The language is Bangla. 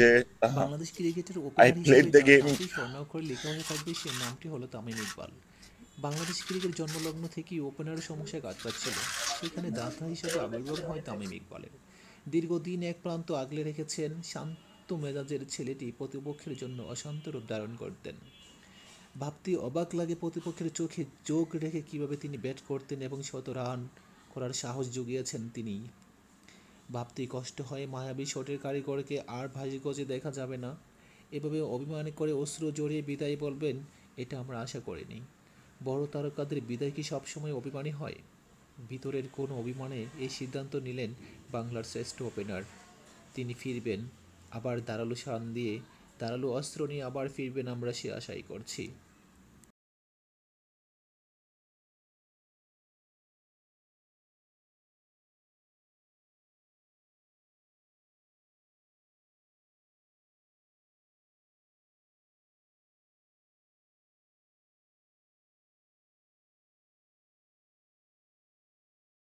যে বাংলাদেশ ক্রিকেটের থাকবে সে নামটি হলো তামিম ইকবাল বাংলাদেশ ক্রিকেট জন্মলগ্ন থেকেই ওপেনারের কাজ পাচ্ছিল সেখানে দাতা হিসেবে আবির্ভাব হয় তামিম ইকবালের দীর্ঘদিন এক প্রান্ত আগলে রেখেছেন শান্ত মেজাজের ছেলেটি প্রতিপক্ষের জন্য অশান্ত রূপ ধারণ করতেন ভাবতে অবাক লাগে প্রতিপক্ষের চোখে চোখ রেখে কিভাবে তিনি ব্যাট করতেন এবং শত রান করার সাহস জুগিয়েছেন তিনি ভাবতেই কষ্ট হয় মায়াবী শটের কারিগরকে আর ভাজিগজে দেখা যাবে না এভাবে অভিমান করে অশ্রু জড়িয়ে বিদায় বলবেন এটা আমরা আশা করিনি বড় তারকাদের বিদায় কি সবসময় অভিমানী হয় ভিতরের কোন অভিমানে এই সিদ্ধান্ত নিলেন বাংলার শ্রেষ্ঠ ওপেনার তিনি ফিরবেন আবার দাঁড়ালো সান দিয়ে দাঁড়ালো অস্ত্র নিয়ে আবার ফিরবেন আমরা সে আশাই করছি